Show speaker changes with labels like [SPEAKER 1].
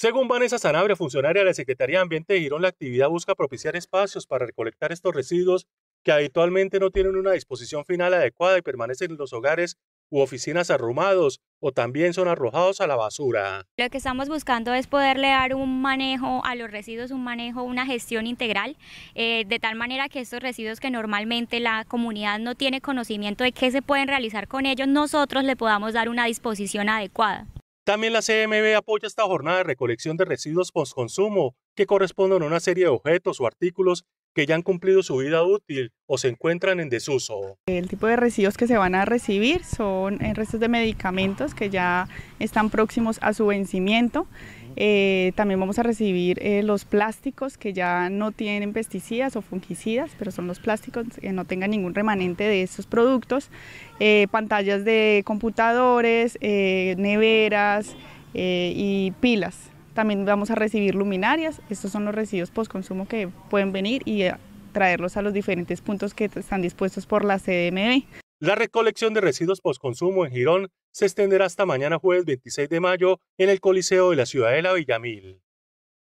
[SPEAKER 1] Según Vanessa Sanabria, funcionaria de la Secretaría de Ambiente de Girón, la actividad busca propiciar espacios para recolectar estos residuos que habitualmente no tienen una disposición final adecuada y permanecen en los hogares u oficinas arrumados o también son arrojados a la basura.
[SPEAKER 2] Lo que estamos buscando es poderle dar un manejo a los residuos, un manejo, una gestión integral, eh, de tal manera que estos residuos que normalmente la comunidad no tiene conocimiento de qué se pueden realizar con ellos, nosotros le podamos dar una disposición adecuada.
[SPEAKER 1] También la CMB apoya esta jornada de recolección de residuos postconsumo, que corresponden a una serie de objetos o artículos que ya han cumplido su vida útil o se encuentran en desuso.
[SPEAKER 3] El tipo de residuos que se van a recibir son eh, restos de medicamentos que ya están próximos a su vencimiento. Eh, también vamos a recibir eh, los plásticos que ya no tienen pesticidas o fungicidas, pero son los plásticos que no tengan ningún remanente de estos productos. pantallas de computadores, neveras y pilas. También vamos a recibir luminarias, estos son los residuos postconsumo que pueden venir y eh, traerlos a los diferentes puntos que están dispuestos por la CDMB.
[SPEAKER 1] La recolección de residuos postconsumo en Girón se extenderá hasta mañana jueves 26 de mayo en el Coliseo de la Ciudadela Villamil.